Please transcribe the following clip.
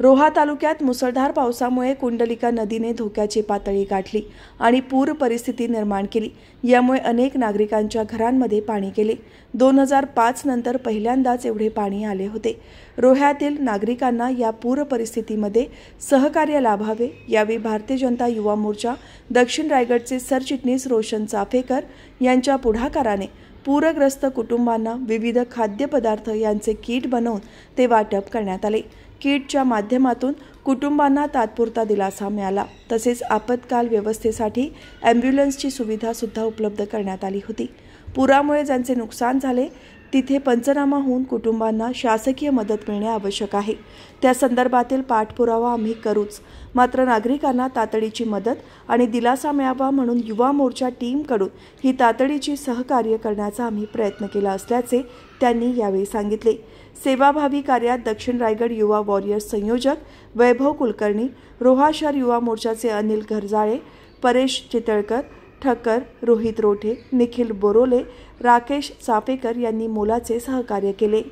रोहा तालुक्यात मुसळधार पावसामुळे कुंडलिका नदीने धोक्याची पातळी गाठली आणि पूर परिस्थिती निर्माण केली यामुळे अनेक नागरिकांच्या घरांमध्ये पाणी गेले दोन हजार पाच नंतर पहिल्यांदाच एवढे पाणी आले होते रोह्यातील नागरिकांना या पूर परिस्थितीमध्ये सहकार्य लाभावे यावेळी भारतीय जनता युवा मोर्चा दक्षिण रायगडचे सरचिटणीस रोशन चाफेकर यांच्या पुढाकाराने पूरग्रस्त कुटुंबांना विविध खाद्यपदार्थ यांचे किट बनवून ते वाटप करण्यात आले किटच्या माध्यमातून कुटुंबांना तात्पुरता दिलासा मिळाला तसेच आपत्काल व्यवस्थेसाठी ॲम्ब्युलन्सची सुविधासुद्धा उपलब्ध करण्यात आली होती पुरामुळे ज्यांचे नुकसान झाले तिथे पंचनामा होऊन कुटुंबांना शासकीय मदत मिळणे आवश्यक आहे त्या संदर्भातील पाठपुरावा आम्ही करूच मात्र नागरिकांना तातडीची मदत आणि दिलासा मिळावा म्हणून युवा मोर्चा टीमकडून ही तातडीची सहकार्य करण्याचा आम्ही प्रयत्न केला असल्याचे त्यांनी यावेळी सांगितले सेवाभावी कार्यात दक्षिण रायगड युवा वॉरियर्स संयोजक वैभव कुलकर्णी रोहाशर युवा मोर्चाचे अनिल घरजाळे परेश चितळकर ठक्कर रोहित रोठे निखिल बोरोले राकेश साफेकर यांनी मोलाचे सहकार्य केले